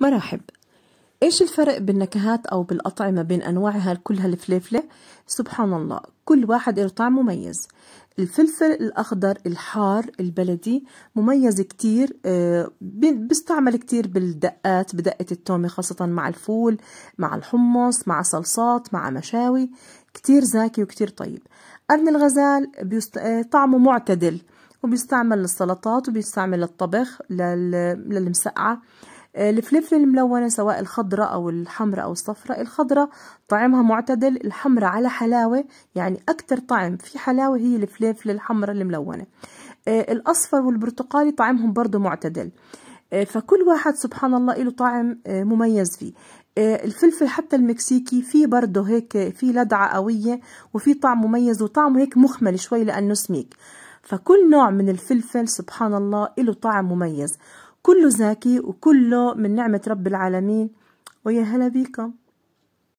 مراحب ايش الفرق بالنكهات او بالاطعمه بين انواعها كلها الفليفله سبحان الله كل واحد له طعم مميز الفلفل الأخضر الحار البلدي مميز كتير آه، بيستعمل كتير بالدقات بدقة التومة خاصة مع الفول مع الحمص مع صلصات مع مشاوي كتير زاكي وكتير طيب قرن الغزال بيست... آه، طعمه معتدل وبيستعمل للسلطات وبيستعمل للطبخ لل... للمسقعة الفلفل آه، الملونة سواء الخضراء أو الحمراء أو الصفراء الخضراء طعمها معتدل الحمراء على حلاوة يعني أكتر طعم في حلاوة هي الفلفل الحمراء الملونة آه، الأصفر والبرتقالي طعمهم برضه معتدل آه، فكل واحد سبحان الله له طعم مميز فيه الفلفل حتى المكسيكي فيه برضه هيك في لدعة قوية وفي طعم مميز وطعمه هيك مخمل شوي لأنه سميك فكل نوع من الفلفل سبحان الله له طعم مميز كله زاكي وكله من نعمة رب العالمين ويا هلا بيكم